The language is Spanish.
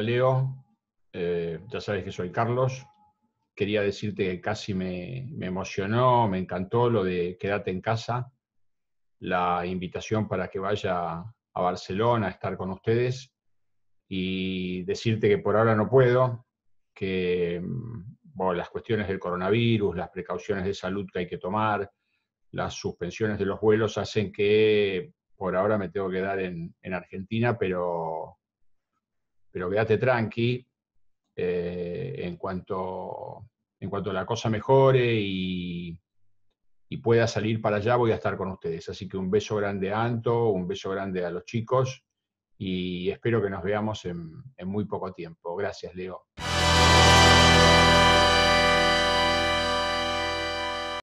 Leo, eh, ya sabes que soy Carlos. Quería decirte que casi me, me, emocionó, me encantó lo de quedarte en casa, la invitación para que vaya a Barcelona a estar con ustedes y decirte que por ahora no puedo, que mm, las cuestiones del coronavirus, las precauciones de salud que hay que tomar, las suspensiones de los vuelos hacen que por ahora me tengo que quedar en Argentina, pero pero quédate tranqui, eh, en, cuanto, en cuanto la cosa mejore y, pueda salir para allá, voy a estar con ustedes. Así que un beso grande a Anto, un beso grande a los chicos y espero que nos veamos en muy poco tiempo. Gracias, Leo.